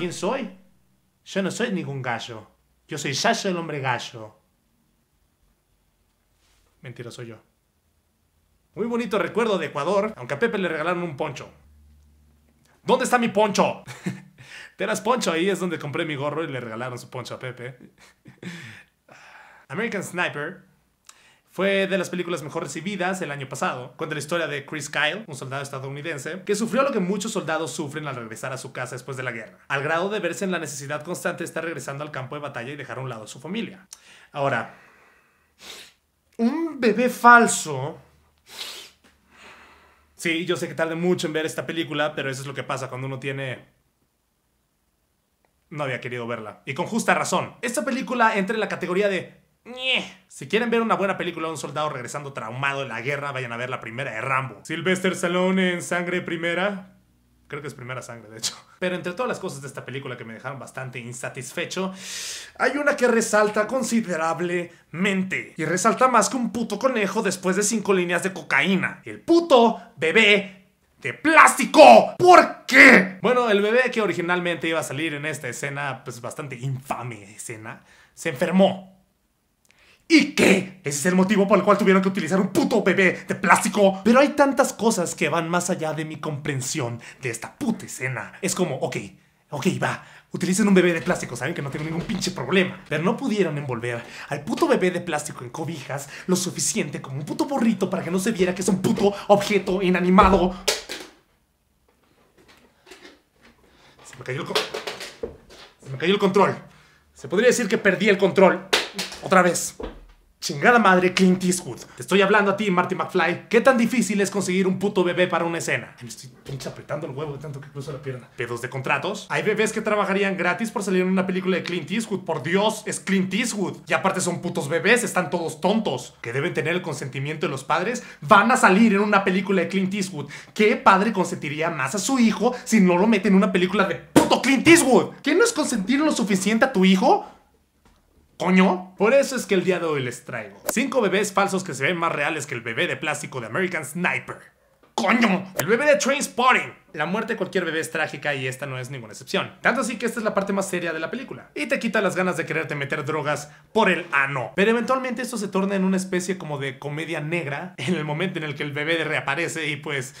quién soy? Yo no soy ningún gallo. Yo soy Sasha el hombre gallo. Mentira, soy yo. Muy bonito recuerdo de Ecuador, aunque a Pepe le regalaron un poncho. ¿Dónde está mi poncho? Teras poncho, ahí es donde compré mi gorro y le regalaron su poncho a Pepe. American Sniper fue de las películas mejor recibidas el año pasado. Cuenta la historia de Chris Kyle, un soldado estadounidense, que sufrió lo que muchos soldados sufren al regresar a su casa después de la guerra, al grado de verse en la necesidad constante de estar regresando al campo de batalla y dejar a un lado a su familia. Ahora, un bebé falso Sí, yo sé que tarde mucho en ver esta película, pero eso es lo que pasa cuando uno tiene... No había querido verla. Y con justa razón. Esta película entra en la categoría de si quieren ver una buena película de un soldado regresando traumado de la guerra, vayan a ver la primera de Rambo. Sylvester Stallone en Sangre Primera. Creo que es Primera Sangre, de hecho. Pero entre todas las cosas de esta película que me dejaron bastante insatisfecho, hay una que resalta considerablemente. Y resalta más que un puto conejo después de cinco líneas de cocaína. El puto bebé de plástico. ¿Por qué? Bueno, el bebé que originalmente iba a salir en esta escena, pues bastante infame escena, se enfermó. ¿Y qué? Ese es el motivo por el cual tuvieron que utilizar un puto bebé de plástico. Pero hay tantas cosas que van más allá de mi comprensión de esta puta escena. Es como, ok, ok, va. Utilicen un bebé de plástico, saben que no tengo ningún pinche problema. Pero no pudieron envolver al puto bebé de plástico en cobijas lo suficiente como un puto borrito para que no se viera que es un puto objeto inanimado. Se me cayó el, se me cayó el control. Se podría decir que perdí el control. Otra vez. Chingada madre, Clint Eastwood. Te estoy hablando a ti, Marty McFly. ¿Qué tan difícil es conseguir un puto bebé para una escena? me estoy pinche apretando el huevo de tanto que cruzo la pierna. ¿Pedos de contratos? Hay bebés que trabajarían gratis por salir en una película de Clint Eastwood. Por Dios, es Clint Eastwood. Y aparte son putos bebés, están todos tontos. Que deben tener el consentimiento de los padres. Van a salir en una película de Clint Eastwood. ¿Qué padre consentiría más a su hijo si no lo meten en una película de puto Clint Eastwood? ¿Qué no es consentir lo suficiente a tu hijo? coño. Por eso es que el día de hoy les traigo cinco bebés falsos que se ven más reales que el bebé de plástico de American Sniper. ¡Coño! El bebé de Train Spotting. La muerte de cualquier bebé es trágica y esta no es ninguna excepción. Tanto así que esta es la parte más seria de la película. Y te quita las ganas de quererte meter drogas por el ano. Pero eventualmente esto se torna en una especie como de comedia negra en el momento en el que el bebé reaparece y pues...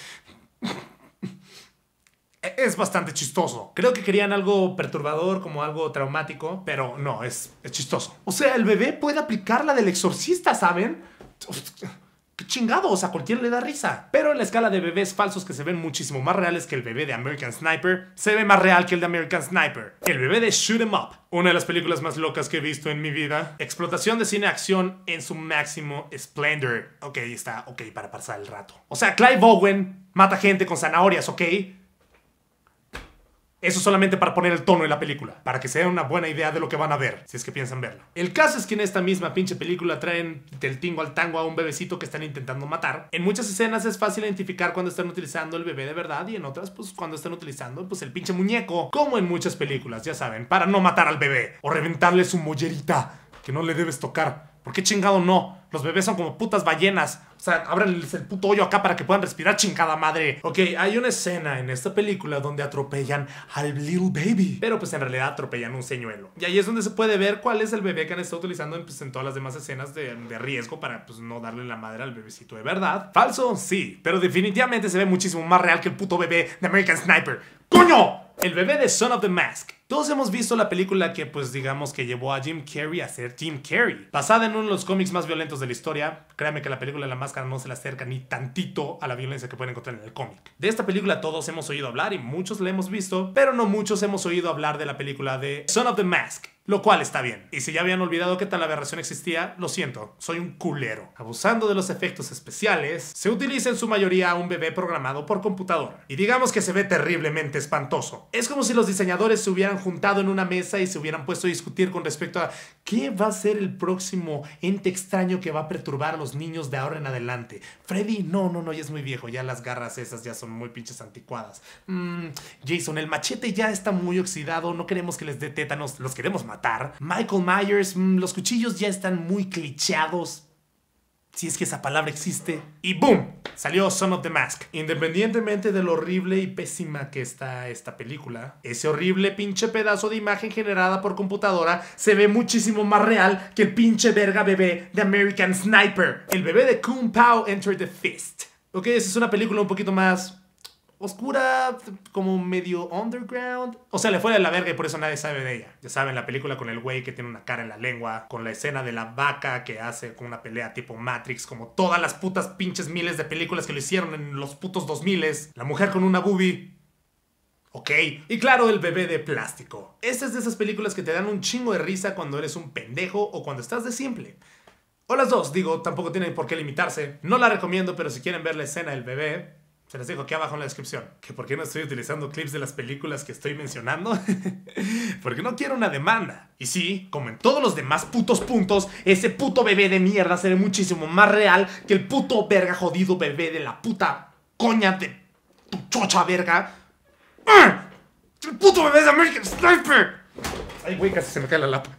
E, es bastante chistoso. Creo que querían algo perturbador, como algo traumático, pero no, es, chistoso. O sea, el bebé puede aplicar la del exorcista, ¿saben? ¡Qué chingado! O sea, cualquiera le da risa. Pero en la escala de bebés falsos que se ven muchísimo más reales que el bebé de American Sniper, se ve más real que el de American Sniper. El bebé de Shoot 'em Up, una de las películas más locas que he visto en mi vida. Explotación de cine acción en su máximo splendor Ok, está, ok, para pasar el rato. O sea, Clive Owen mata gente con zanahorias, ok eso solamente para poner el tono en la película, para que se una buena idea de lo que van a ver, si es que piensan verla. El caso es que en esta misma pinche película traen del tingo al tango a un bebecito que están intentando matar. En muchas escenas es fácil identificar cuando están utilizando el bebé de verdad y en otras, pues cuando están utilizando, pues el pinche muñeco, como en muchas películas, ya saben, para no matar al bebé o reventarle su mollerita que no le debes tocar. ¿Por qué chingado no? Los bebés son como putas ballenas. O sea, ábranles el puto hoyo acá para que puedan respirar, chingada madre. Ok, hay una escena en esta película donde atropellan al little baby. Pero pues en realidad atropellan un señuelo. Y ahí es donde se puede ver cuál es el bebé que han estado utilizando en, pues, todas las demás escenas de, de, riesgo para pues no darle la madre al bebecito de verdad. Falso, sí. Pero definitivamente se ve muchísimo más real que el puto bebé de American Sniper. ¡Coño! El bebé de Son of the Mask todos hemos visto la película que, pues digamos, que llevó a Jim Carrey a ser Jim Carrey. Basada en uno de los cómics más violentos de la historia, créame que la película La Máscara no se le acerca ni tantito a la violencia que pueden encontrar en el cómic. De esta película todos hemos oído hablar y muchos la hemos visto, pero no muchos hemos oído hablar de la película de Son of the Mask, lo cual está bien. Y si ya habían olvidado que tal aberración existía, lo siento, soy un culero. Abusando de los efectos especiales, se utiliza en su mayoría a un bebé programado por computador. Y digamos que se ve terriblemente espantoso. Es como si los diseñadores se hubieran juntado en una mesa y se hubieran puesto a discutir con respecto a qué va a ser el próximo ente extraño que va a perturbar a los niños de ahora en adelante. Freddy, no, no, no, ya es muy viejo, ya las garras esas ya son muy pinches anticuadas. Mmm, Jason, el machete ya está muy oxidado, no queremos que les dé tétanos, los queremos matar. Michael Myers, mm, los cuchillos ya están muy clichados, si es que esa palabra existe. Y ¡boom! Salió Son of the Mask. Independientemente de lo horrible y pésima que está esta película, ese horrible pinche pedazo de imagen generada por computadora se ve muchísimo más real que el pinche verga bebé de American Sniper. El bebé de Kung Pao Enter the Fist. Ok, esa es una película un poquito más oscura, como medio underground. O sea, le fue de la verga y por eso nadie sabe de ella. Ya saben, la película con el güey que tiene una cara en la lengua, con la escena de la vaca que hace con una pelea tipo Matrix, como todas las putas pinches miles de películas que lo hicieron en los putos 2000 La mujer con una boobie. Ok, y claro, el bebé de plástico. Esta es de esas películas que te dan un chingo de risa cuando eres un pendejo o cuando estás de simple. O las dos, digo, tampoco tienen por qué limitarse. No la recomiendo, pero si quieren ver la escena del bebé, se les dejo aquí abajo en la descripción, que por qué no estoy utilizando clips de las películas que estoy mencionando, porque no quiero una demanda. Y sí, como en todos los demás putos puntos, ese puto bebé de mierda se muchísimo más real que el puto verga jodido bebé de la puta coña de tu chocha verga. ¡Ah! ¡El puto bebé de American Sniper! Ay, güey, casi se me cae la lapa.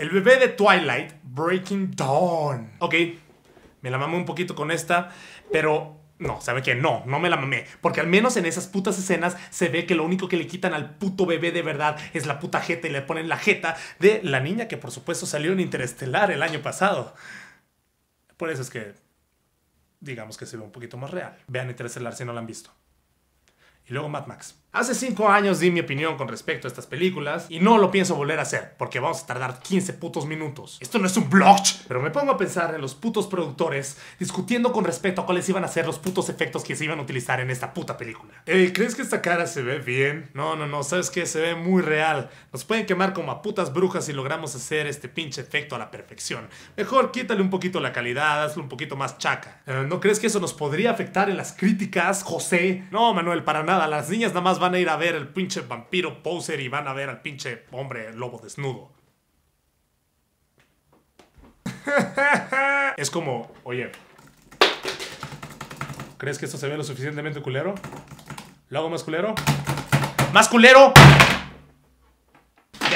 El bebé de Twilight, Breaking Dawn. Ok, me la mamé un poquito con esta, pero no, ¿sabe qué? No, no me la mamé. Porque al menos en esas putas escenas se ve que lo único que le quitan al puto bebé de verdad es la puta jeta y le ponen la jeta de la niña que por supuesto salió en Interestelar el año pasado. Por eso es que, digamos que se ve un poquito más real. Vean Interestelar si no la han visto. Y luego Mad Max. Hace 5 años di mi opinión con respecto a estas películas y no lo pienso volver a hacer porque vamos a tardar 15 putos minutos. Esto no es un blog, pero me pongo a pensar en los putos productores discutiendo con respecto a cuáles iban a ser los putos efectos que se iban a utilizar en esta puta película. ¿crees que esta cara se ve bien? No, no, no, sabes que se ve muy real. Nos pueden quemar como a putas brujas si logramos hacer este pinche efecto a la perfección. Mejor quítale un poquito la calidad, hazlo un poquito más chaca. Eh, ¿No crees que eso nos podría afectar en las críticas, José? No, Manuel, para nada. Las niñas nada más van a ir a ver el pinche vampiro poser y van a ver al pinche hombre lobo desnudo. es como, oye, ¿crees que esto se ve lo suficientemente culero? ¿Lo hago más culero? ¡Más culero!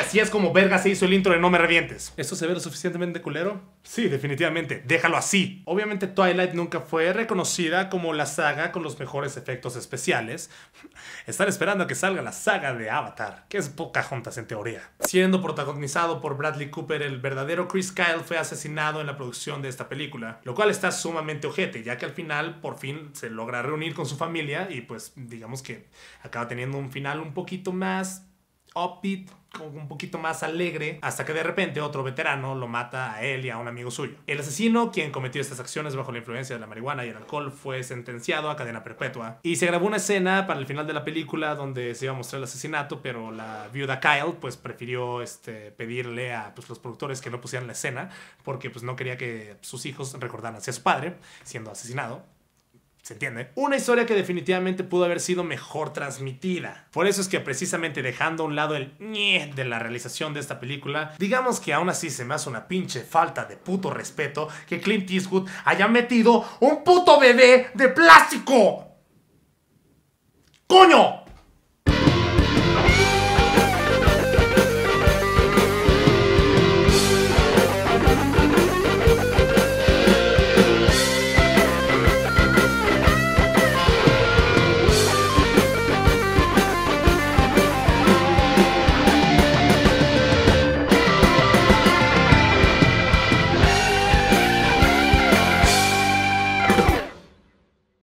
así es como verga se hizo el intro de No Me Revientes. ¿Esto se ve lo suficientemente culero? Sí, definitivamente. Déjalo así. Obviamente Twilight nunca fue reconocida como la saga con los mejores efectos especiales. Están esperando a que salga la saga de Avatar, que es poca juntas en teoría. Siendo protagonizado por Bradley Cooper, el verdadero Chris Kyle fue asesinado en la producción de esta película, lo cual está sumamente ojete, ya que al final por fin se logra reunir con su familia y pues digamos que acaba teniendo un final un poquito más upbeat un poquito más alegre, hasta que de repente otro veterano lo mata a él y a un amigo suyo. El asesino, quien cometió estas acciones bajo la influencia de la marihuana y el alcohol, fue sentenciado a cadena perpetua. Y se grabó una escena para el final de la película donde se iba a mostrar el asesinato, pero la viuda Kyle pues prefirió este, pedirle a pues, los productores que no pusieran la escena porque pues no quería que sus hijos recordaran a su padre siendo asesinado se entiende, una historia que definitivamente pudo haber sido mejor transmitida. Por eso es que precisamente dejando a un lado el ñe de la realización de esta película, digamos que aún así se me hace una pinche falta de puto respeto que Clint Eastwood haya metido un puto bebé de plástico. ¡Coño!